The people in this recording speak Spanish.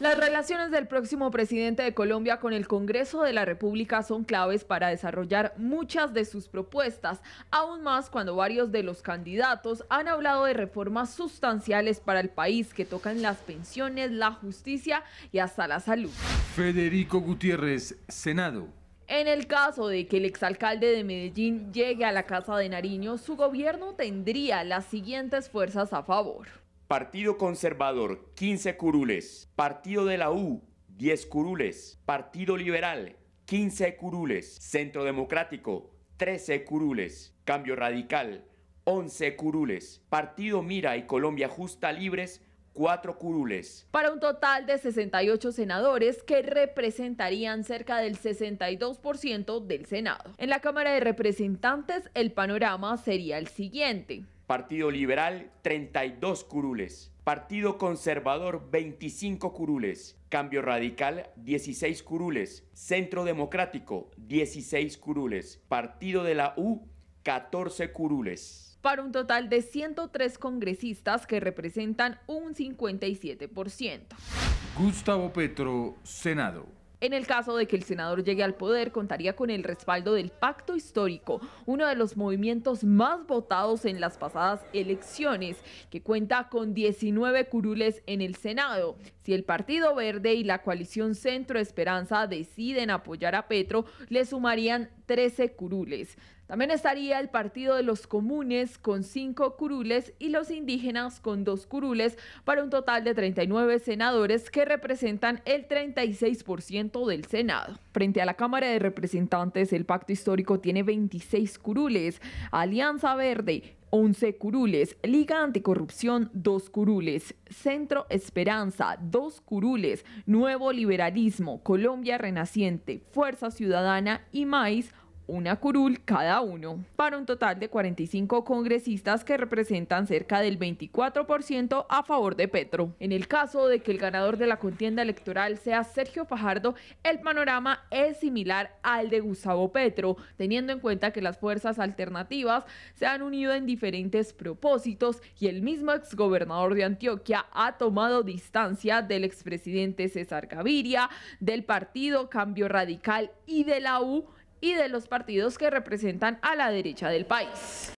Las relaciones del próximo presidente de Colombia con el Congreso de la República son claves para desarrollar muchas de sus propuestas, aún más cuando varios de los candidatos han hablado de reformas sustanciales para el país que tocan las pensiones, la justicia y hasta la salud. Federico Gutiérrez, Senado. En el caso de que el exalcalde de Medellín llegue a la Casa de Nariño, su gobierno tendría las siguientes fuerzas a favor. Partido Conservador, 15 curules. Partido de la U, 10 curules. Partido Liberal, 15 curules. Centro Democrático, 13 curules. Cambio Radical, 11 curules. Partido Mira y Colombia Justa Libres, 4 curules. Para un total de 68 senadores que representarían cerca del 62% del Senado. En la Cámara de Representantes el panorama sería el siguiente. Partido Liberal 32 curules. Partido Conservador 25 curules, Cambio Radical 16 curules, Centro Democrático 16 curules, Partido de la U 14 curules. Para un total de 103 congresistas que representan un 57%. Gustavo Petro, Senado. En el caso de que el senador llegue al poder, contaría con el respaldo del Pacto Histórico, uno de los movimientos más votados en las pasadas elecciones, que cuenta con 19 curules en el Senado. Si el Partido Verde y la coalición Centro Esperanza deciden apoyar a Petro, le sumarían 13 curules. También estaría el Partido de los Comunes con 5 curules y los indígenas con 2 curules para un total de 39 senadores que representan el 36% del Senado. Frente a la Cámara de Representantes, el pacto histórico tiene 26 curules, Alianza Verde, 11 curules, Liga Anticorrupción 2 curules, Centro Esperanza 2 curules, Nuevo Liberalismo, Colombia Renaciente, Fuerza Ciudadana y MAIS una curul cada uno, para un total de 45 congresistas que representan cerca del 24% a favor de Petro. En el caso de que el ganador de la contienda electoral sea Sergio Fajardo, el panorama es similar al de Gustavo Petro, teniendo en cuenta que las fuerzas alternativas se han unido en diferentes propósitos y el mismo exgobernador de Antioquia ha tomado distancia del expresidente César Gaviria, del partido Cambio Radical y de la U y de los partidos que representan a la derecha del país.